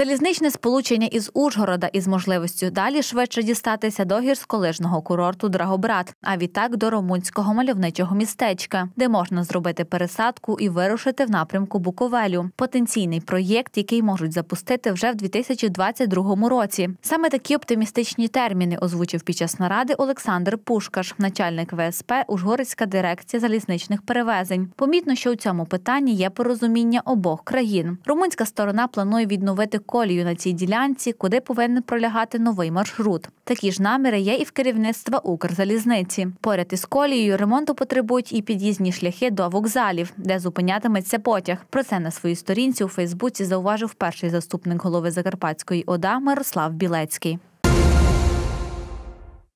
Залізничне сполучення із Ужгорода із можливістю далі швидше дістатися до гірськолижного курорту Драгобрат, а відтак до румунського мальовничого містечка, де можна зробити пересадку і вирушити в напрямку Буковелю. Потенційний проєкт, який можуть запустити вже в 2022 році. Саме такі оптимістичні терміни озвучив під час наради Олександр Пушкаш, начальник ВСП Ужгородська дирекція залізничних перевезень. Помітно, що у цьому питанні є порозуміння обох країн. Румунська сторона планує відновити колію на цій ділянці, куди повинен пролягати новий маршрут. Такі ж наміри є і в керівництва Укрзалізниці. Поряд із колією ремонту потребують і під'їзні шляхи до вокзалів, де зупинятиметься потяг. Про це на своїй сторінці у Фейсбуці зауважив перший заступник голови Закарпатської ОДА Мирослав Білецький.